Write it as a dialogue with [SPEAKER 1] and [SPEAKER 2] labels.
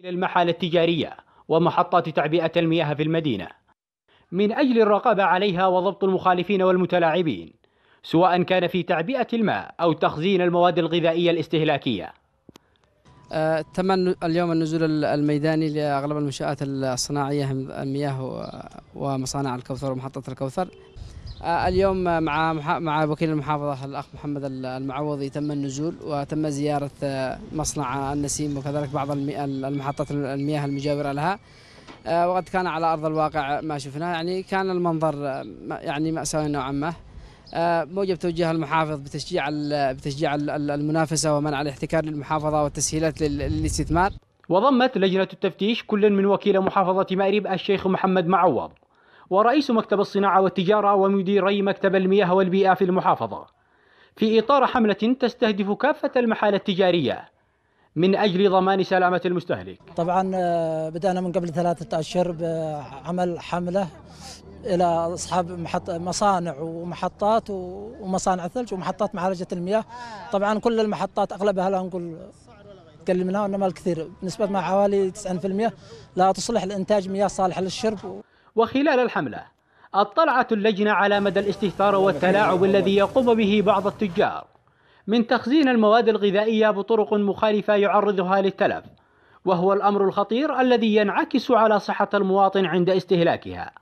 [SPEAKER 1] إلى المحال التجارية ومحطات تعبئة المياه في المدينة من أجل الرقابة عليها وضبط المخالفين والمتلاعبين سواء كان في تعبئة الماء أو تخزين المواد الغذائية الاستهلاكية
[SPEAKER 2] تمن اليوم النزول الميداني لاغلب المنشات الصناعيه المياه ومصانع الكوثر ومحطه الكوثر آه، اليوم مع مع وكيل المحافظه الاخ محمد المعوضي تم النزول وتم زياره آه، مصنع النسيم وكذلك بعض المحطات المياه المجاوره لها آه، وقد كان على ارض الواقع ما شفناه يعني كان المنظر يعني ماساوي نوعا ما آه، موجب توجيه المحافظ بتشجيع بتشجيع المنافسه ومنع الاحتكار للمحافظه والتسهيلات للاستثمار. وضمت لجنه التفتيش كل من وكيل محافظه مأرب الشيخ محمد معوض
[SPEAKER 1] ورئيس مكتب الصناعه والتجاره ومديري مكتب المياه والبيئه في المحافظه. في اطار حمله تستهدف كافه المحال التجاريه من اجل ضمان سلامه المستهلك.
[SPEAKER 3] طبعا آه، بدانا من قبل ثلاثه اشهر بعمل حمله الى اصحاب محط مصانع ومحطات ومصانع الثلج ومحطات معالجه المياه آه. طبعا كل المحطات اغلبها لا نقول تكلمناها انما الكثير بنسبه ما حوالي 90% لا تصلح لانتاج مياه صالحه للشرب وخلال الحمله
[SPEAKER 1] اطلعت اللجنه على مدى الاستهتار والتلاعب الذي يقوم به بعض التجار من تخزين المواد الغذائيه بطرق مخالفه يعرضها للتلف وهو الامر الخطير الذي ينعكس على صحه المواطن عند استهلاكها